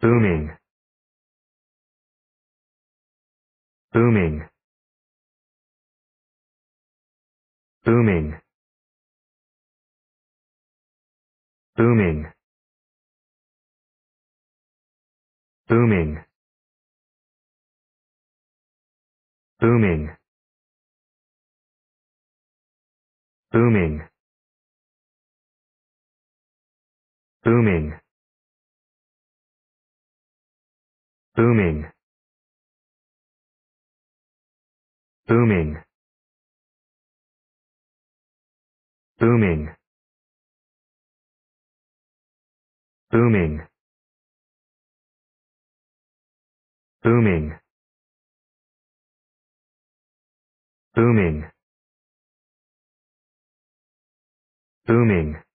booming, booming, booming, booming, booming, booming, booming, booming. booming booming booming booming booming booming booming